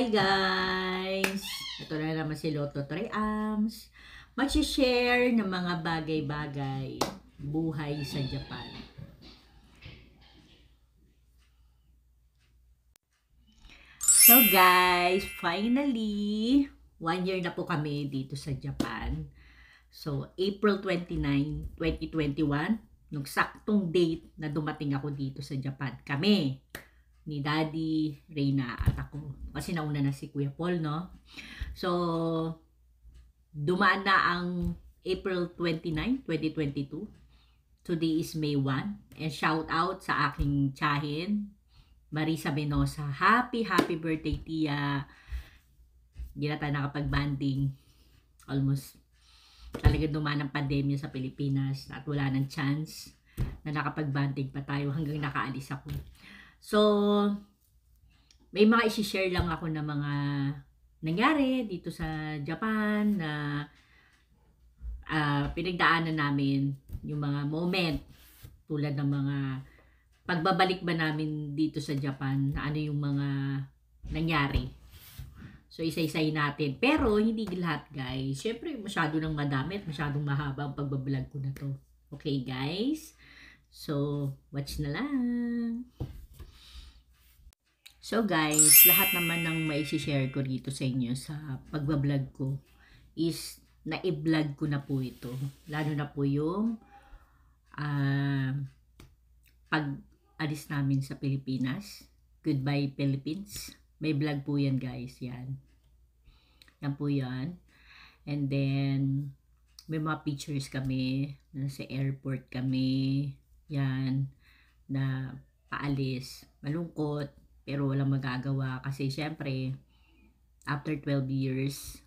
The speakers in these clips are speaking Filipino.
Hi guys! Ito na naman si Lotto Tray Arms. Mag-share ng mga bagay-bagay buhay sa Japan. So guys, finally, one year na po kami dito sa Japan. So, April 29, 2021, nung saktong date na dumating ako dito sa Japan. Kami, ni Daddy, Reyna at ako. Kasi nauna na si Kuya Paul, no? So, dumaan na ang April 29, 2022. Today is May 1. And shout out sa aking tiyahin, Marisa Benosa. Happy, happy birthday, Tia. Hindi na tayo nakapag-banding. Almost talaga dumaan ang pandemya sa Pilipinas at wala ng chance na nakapag-banding pa tayo hanggang nakaalis ako. So, may mga isi-share lang ako ng na mga nangyari dito sa Japan na uh, pinagdaanan namin yung mga moment tulad ng mga pagbabalik ba namin dito sa Japan na ano yung mga nangyari. So, isa-isay natin. Pero, hindi lahat, guys. Siyempre, masyado nang madami at masyadong mahaba ang pagbablog ko na to. Okay, guys? So, watch na lang. So guys, lahat naman ng maisi-share ko dito sa inyo sa pagbablog ko is na-i-vlog ko na po ito. Lalo na po yung uh, pag-alis namin sa Pilipinas. Goodbye Philippines. May vlog po yan guys. Yan. Yan po yan. And then, may mga pictures kami. Nasa airport kami. Yan. Na paalis. Malungkot pero walang magagawa kasi syempre, after 12 years,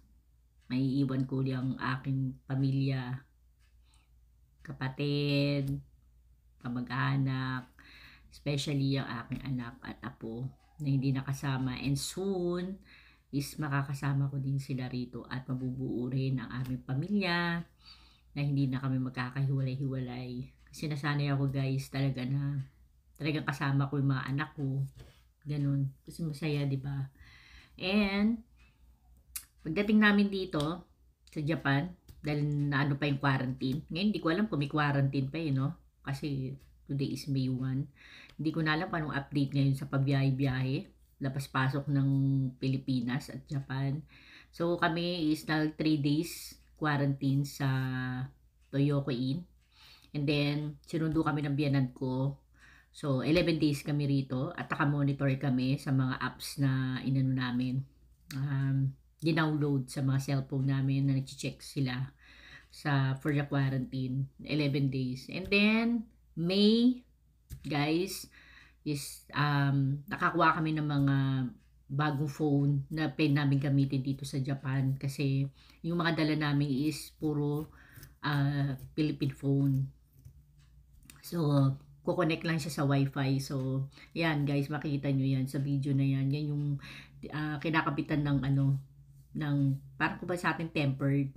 may iwan ko yung aking pamilya, kapatid, kamag-anak, especially yung aking anak at apo na hindi nakasama. And soon, is makakasama ko din sila rito at mabubuo rin ang aming pamilya na hindi na kami magkakahiwalay-hiwalay. Kasi nasanay ako guys talaga na talaga kasama ko yung mga anak ko. Ganun. Kasi masaya, di ba? And, pagdating namin dito, sa Japan, dahil naano pa yung quarantine. Ngayon, hindi ko alam kung may quarantine pa eh, no? Kasi today is May 1. Hindi ko na alam paano update ngayon sa pagbiyahe-biyahe. Lapas-pasok ng Pilipinas at Japan. So, kami is nag 3 days quarantine sa Toyoko Inn. And then, sinundo kami ng biyanan ko So, 11 days kami rito at naka-monitor kami sa mga apps na inano namin. Um, dinownload sa mga cellphone namin na nag-check sila sa for the quarantine. 11 days. And then, May, guys, is um, nakakuha kami ng mga bagong phone na pwede namin gamitin dito sa Japan kasi yung mga dala namin is puro uh, Philippine phone. So, kukonek lang siya sa wifi. So, yan guys, makikita nyo yan sa video na yan. Yan yung uh, kinakapitan ng ano, ng, parang kung ba sa atin tempered.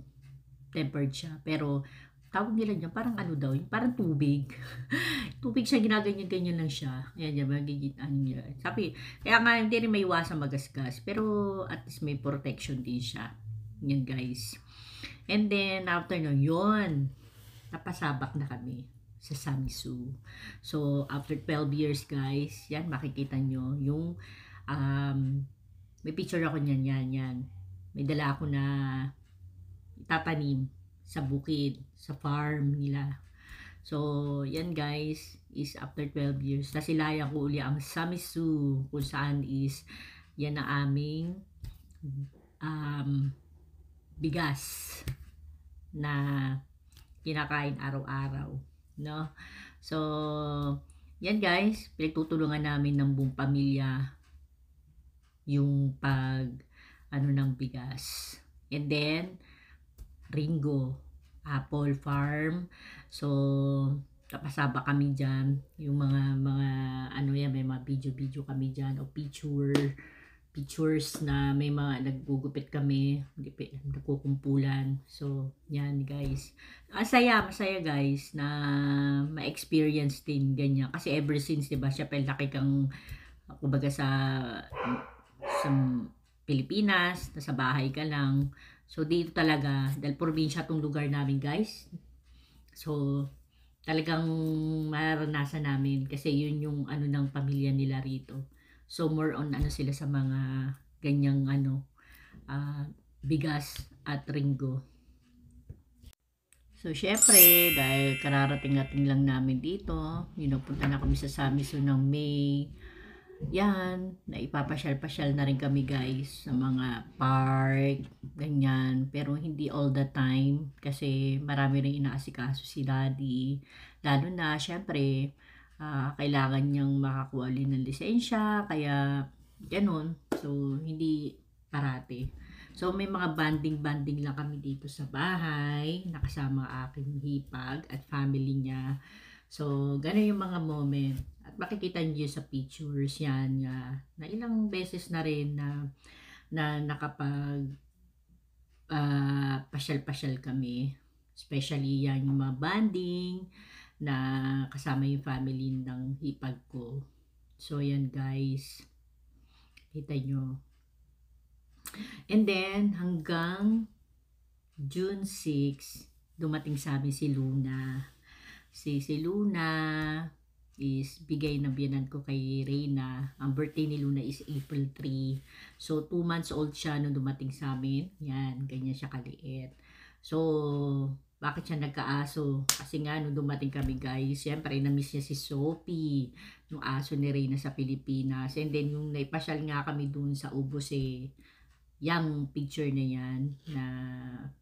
Tempered siya. Pero, tawag nila niya, parang ano daw, yung parang tubig. tubig siya, ginaganyan-ganyan lang siya. Ayan, yan, magigit, ano niya. Sabi, kaya nga, hindi rin may iwasan magasgas. Pero, at least may protection din siya. Yan, guys. And then, after nun, yun, napasabak na kami sa Samsu. So, after 12 years guys, yan, makikita nyo yung um, may picture ako niyan, yan, yan. May dala ako na tatanim sa bukid, sa farm nila. So, yan guys, is after 12 years. Nasilaya ko uli ang Samisu kung saan is yan na aming um, bigas na kinakain araw-araw no? So, yan guys, pinagtutulungan namin ng buong pamilya yung pag ano ng bigas. And then, Ringo, Apple Farm. So, kapasaba kami dyan. Yung mga, mga, ano yan, may mga video-video kami dyan o picture pictures na may mga naggugupit kami, gupit, nakukumpulan. So, yan guys. Masaya, ah, masaya guys na ma-experience din ganyan. Kasi ever since, di ba, siya laki kang, kumbaga sa, sa Pilipinas, nasa bahay ka lang. So, dito talaga, dahil probinsya tong lugar namin guys. So, talagang maranasan namin kasi yun yung ano ng pamilya nila rito. So more on ano sila sa mga ganyang ano uh, bigas at ringgo. So syempre dahil kararating-ating lang namin dito, you know, punta na kami sa Samiso ng May. Yan, na ipapasyal-pasyal na rin kami guys sa mga park, ganyan. Pero hindi all the time kasi marami rin inaasikaso si daddy. Lalo na syempre, uh, kailangan niyang makakuha ulit ng lisensya, kaya ganun. So, hindi karate. So, may mga banding-banding lang kami dito sa bahay, nakasama aking hipag at family niya. So, ganun yung mga moment. At makikita niyo sa pictures yan uh, na ilang beses na rin na, na nakapag uh, pasyal-pasyal kami. Especially yan yung mga banding, na kasama yung family ng hipag ko. So, yan guys. Kita nyo. And then, hanggang June 6, dumating sa amin si Luna. Si, si Luna is bigay ng biyanan ko kay Reyna. Ang birthday ni Luna is April 3. So, 2 months old siya nung dumating sa amin. Yan, ganyan siya kaliit. So, bakit siya nagkaaso? Kasi nga, nung dumating kami guys, syempre na niya si Sophie, yung aso ni Reyna sa Pilipinas. And then, yung naipasyal nga kami dun sa ubos eh, yung picture na yan, na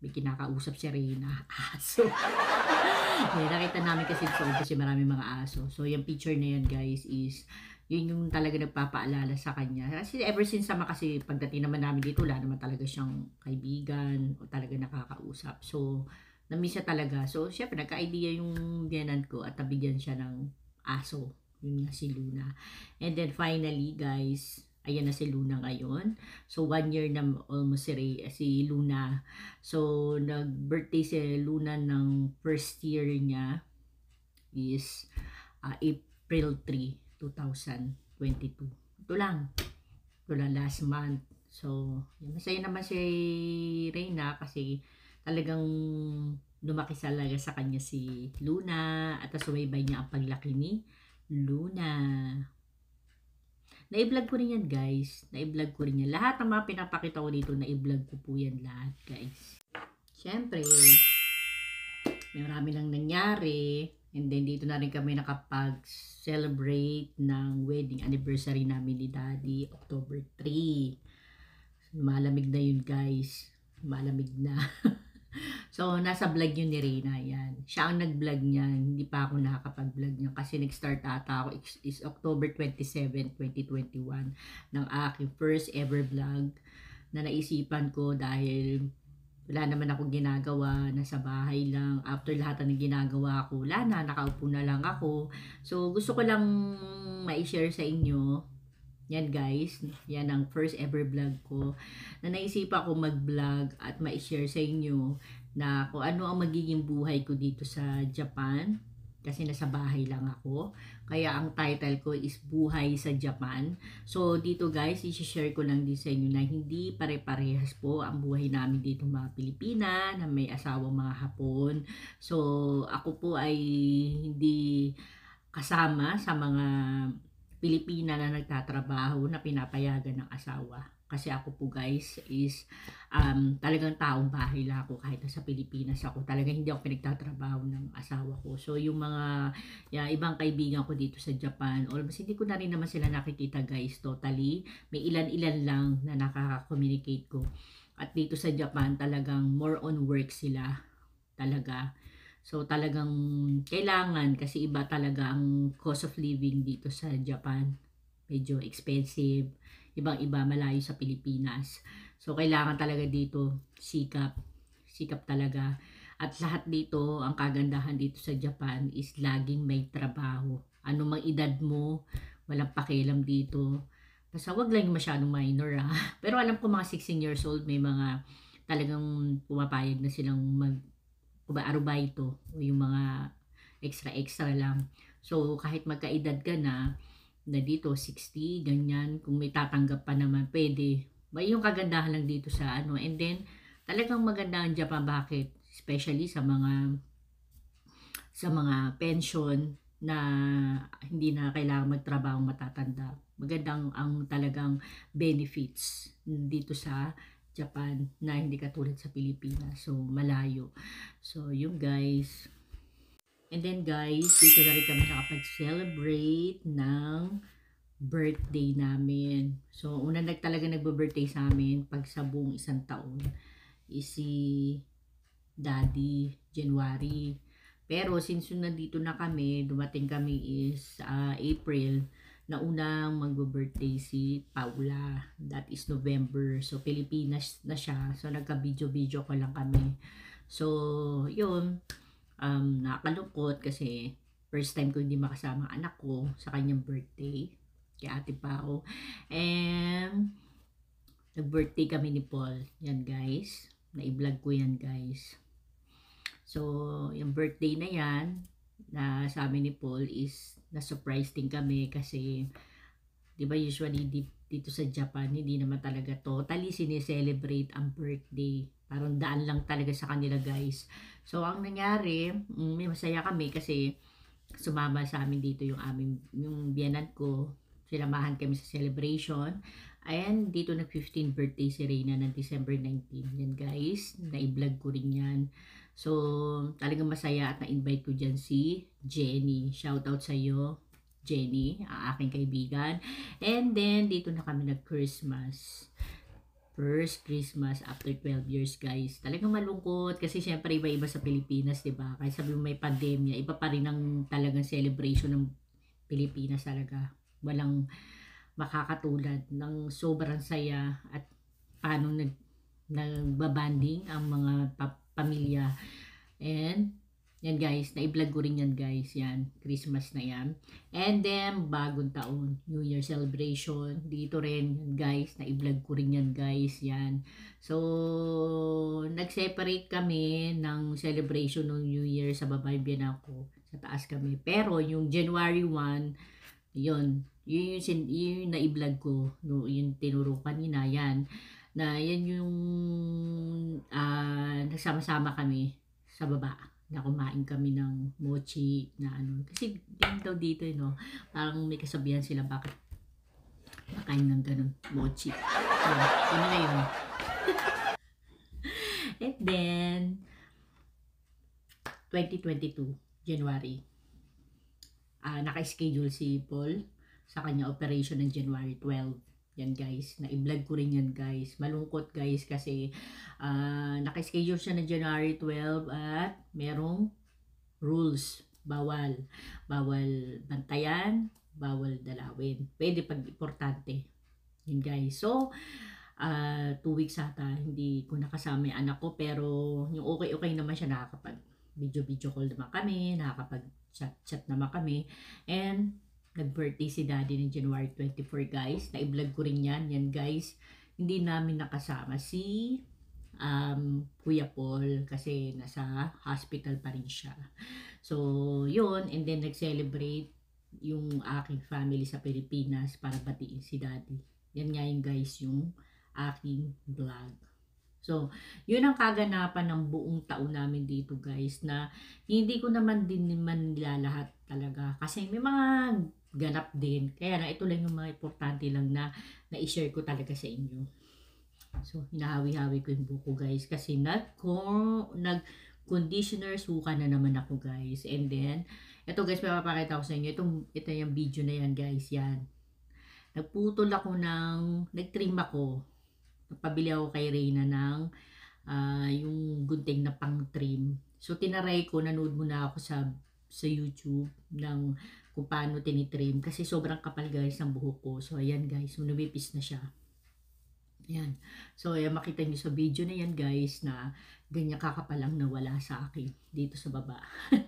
may kinakausap si Reyna, aso. yeah, nakita namin kasi sa ubos eh, marami mga aso. So, yung picture na yan guys is, yun yung talaga nagpapaalala sa kanya. Kasi ever since naman kasi pagdating naman namin dito, wala naman talaga siyang kaibigan o talaga nakakausap. So, Namiss siya talaga. So, syempre, nagka-idea yung biyanan ko at nabigyan siya ng aso. Yun nga si Luna. And then, finally, guys, ayan na si Luna ngayon. So, one year na almost si, Ray, eh, si Luna. So, nag-birthday si Luna ng first year niya is uh, April 3, 2022. Ito lang. Ito lang last month. So, masaya naman si Reyna kasi talagang lumaki talaga sa kanya si Luna at nasubaybay niya ang paglaki ni Luna. Na-vlog ko rin yan guys. Na-vlog ko rin yan. Lahat ng mga pinapakita ko dito, na-vlog ko po yan lahat guys. Siyempre, may marami lang nangyari. And then dito na rin kami nakapag-celebrate ng wedding anniversary namin ni Daddy, October 3. Malamig na yun guys. Malamig na. so, nasa vlog yun ni Reyna. Yan. Siya ang nag-vlog niyan. Hindi pa ako nakakapag-vlog niya. Kasi nag-start ata ako is October 27, 2021 ng aking first ever vlog na naisipan ko dahil wala naman ako ginagawa, nasa bahay lang. After lahat ng ginagawa ko, wala na, nakaupo na lang ako. So, gusto ko lang ma-share sa inyo yan guys, yan ang first ever vlog ko na naisipan ko mag-vlog at ma-share sa inyo na kung ano ang magiging buhay ko dito sa Japan kasi nasa bahay lang ako. Kaya ang title ko is Buhay sa Japan. So dito guys, i-share ko lang din sa inyo na hindi pare-parehas po ang buhay namin dito mga Pilipina na may asawa mga Hapon. So ako po ay hindi kasama sa mga Pilipina na nagtatrabaho na pinapayagan ng asawa. Kasi ako po guys is um, talagang taong bahay lang ako kahit nasa Pilipinas ako. Talaga hindi ako pinagtatrabaho ng asawa ko. So yung mga yeah, ibang kaibigan ko dito sa Japan, almost hindi ko na rin naman sila nakikita guys totally. May ilan-ilan lang na nakaka-communicate ko. At dito sa Japan talagang more on work sila talaga So talagang kailangan kasi iba talaga ang cost of living dito sa Japan. Medyo expensive, ibang-iba malayo sa Pilipinas. So kailangan talaga dito sikap, sikap talaga. At lahat dito, ang kagandahan dito sa Japan is laging may trabaho. Ano mang edad mo, walang pakialam dito. Basta wag lang masyadong minor ah. Pero alam ko mga 16 years old may mga talagang pumapayag na silang mag arubaito o yung mga extra-extra lang. So, kahit magkaedad ka na, na dito 60, ganyan, kung may tatanggap pa naman, pwede. May yung kagandahan lang dito sa ano. And then, talagang maganda ang Japan. Bakit? Especially sa mga sa mga pension na hindi na kailangan magtrabaho matatanda. Magandang ang talagang benefits dito sa Japan na hindi katulad sa Pilipinas. So, malayo. So, yung guys. And then guys, dito na rin kami nakapag-celebrate ng birthday namin. So, una nag talaga nagbe-birthday sa amin pag sa buong isang taon is si Daddy January. Pero since nandito na kami, dumating kami is uh, April naunang mag birthday si Paula. That is November. So, Pilipinas na siya. So, nagka-video-video ko lang kami. So, yun. Um, nakakalungkot kasi first time ko hindi makasama ang anak ko sa kanyang birthday. Kaya ate Pao. And, nag-birthday kami ni Paul. Yan guys. Na-vlog ko yan guys. So, yung birthday na yan, na sa amin ni Paul is na-surprise din kami kasi 'di ba usually dito sa Japan hindi naman talaga totally sineselebrate ang birthday. Parang daan lang talaga sa kanila, guys. So ang nangyari, mm, may masaya kami kasi sumama sa amin dito yung aming yung biyanan ko. Silamahan kami sa celebration. Ayan, dito nag 15 birthday si Reina ng December 19. Yan guys, na-vlog ko rin yan. So, talagang masaya at na-invite ko dyan si Jenny. Shoutout sa iyo, Jenny, ang aking kaibigan. And then, dito na kami nag-Christmas. First Christmas after 12 years, guys. Talagang malungkot kasi syempre iba-iba sa Pilipinas, 'di ba? Kahit sabi mo may pandemya, iba pa rin ang talagang celebration ng Pilipinas talaga. Walang makakatulad ng sobrang saya at paano nag nagbabanding ang mga pa pamilya. And, yan guys, na-vlog ko rin yan guys, yan, Christmas na yan. And then, bagong taon, New Year celebration, dito rin yan guys, na-vlog ko rin yan guys, yan. So, nag-separate kami ng celebration ng New Year sa babae bin ako, sa taas kami. Pero, yung January 1, yun, yun yung, yun, yun na-vlog ko, yung tinuro kanina, yan na yan yung uh, nagsama-sama kami sa baba na kumain kami ng mochi na ano. Kasi din daw dito, eh, no? Parang may kasabihan sila bakit makain ng ganun, mochi. ano na yun? And then, 2022, January, uh, naka-schedule si Paul sa kanya operation ng January 12. Yan guys, na-vlog ko rin yan guys. Malungkot guys kasi uh, naka-schedule siya na January 12 at merong rules. Bawal. Bawal bantayan, bawal dalawin. Pwede pag importante. Yan guys. So, uh, two weeks ata, hindi ko nakasama yung anak ko pero yung okay-okay naman siya nakakapag video-video call naman kami, nakakapag chat-chat naman kami. And Nag-birthday si daddy ng January 24 guys. Na-vlog ko rin yan. Yan guys. Hindi namin nakasama si um, Kuya Paul kasi nasa hospital pa rin siya. So, yun. And then nag-celebrate yung aking family sa Pilipinas para batiin si daddy. Yan nga yung guys yung aking vlog. So, yun ang kaganapan ng buong taon namin dito guys na hindi ko naman din naman nila talaga. Kasi may mga ganap din. Kaya na ito lang yung mga importante lang na na-share ko talaga sa inyo. So, hinahawi-hawi ko yung buko guys kasi nag nag conditioner suka na naman ako guys. And then, ito guys, papakita ko sa inyo. Itong, ito yung video na yan guys. Yan. Nagputol ako ng, nag-trim ako. Nagpabili ako kay Reyna ng uh, yung gunting na pang-trim. So, tinaray ko, nanood muna ako sa sa YouTube ng kung paano tinitrim. Kasi sobrang kapal guys ng buhok ko. So ayan guys, numipis na siya. Ayan. So ayan, makita niyo sa video na yan guys na ganyan kakapalang nawala sa akin dito sa baba.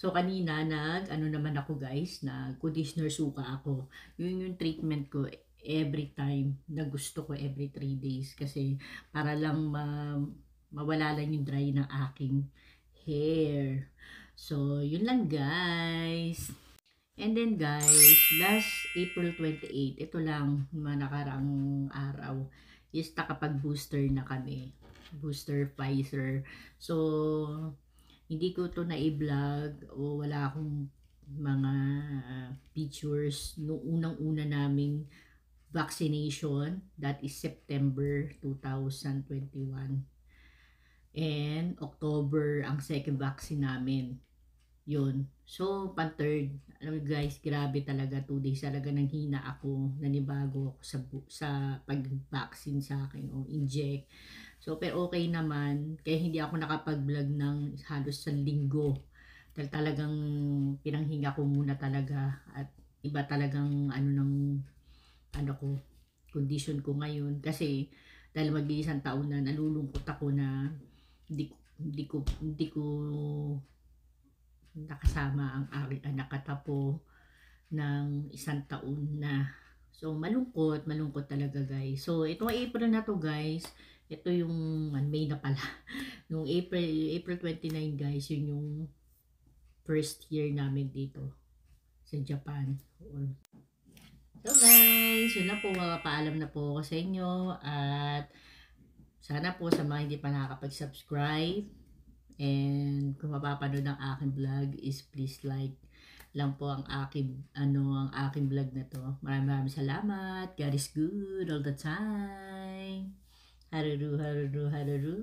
so kanina nag, ano naman ako guys, nag conditioner suka ako. Yun yung treatment ko every time na gusto ko every 3 days kasi para lang ma mawala lang yung dry ng aking hair. So, yun lang guys. And then guys, last April 28, ito lang mga nakarang araw, is nakapag-booster na kami. Booster Pfizer. So, hindi ko to na-vlog o wala akong mga ah, pictures noong unang-una naming vaccination. That is September 2021. And October ang second vaccine namin. Yun. So, pan-third, alam mo guys, grabe talaga. Two days talaga nang hina ako, nanibago ako sa, sa pag-vaccine sa akin o inject. So, pero okay naman. Kaya hindi ako nakapag-vlog ng halos sa linggo. Dahil talagang pinanghinga ko muna talaga. At iba talagang ano ng ano ko, condition ko ngayon. Kasi dahil mag-iisang taon na nalulungkot ako na hindi ko, hindi ko, hindi ko nakasama ang aking anak katapo ng isang taon na. So, malungkot, malungkot talaga guys. So, itong April na to guys, ito yung, ano, May na pala. Noong April, April 29 guys, yun yung first year namin dito sa Japan. So guys, yun na po mga paalam na po ako sa inyo at sana po sa mga hindi pa nakakapag-subscribe And kung mapapanood ng aking vlog is please like lang po ang aking ano ang aking vlog na to. Maraming maraming salamat. God is good all the time. Haruru, haruru, haruru.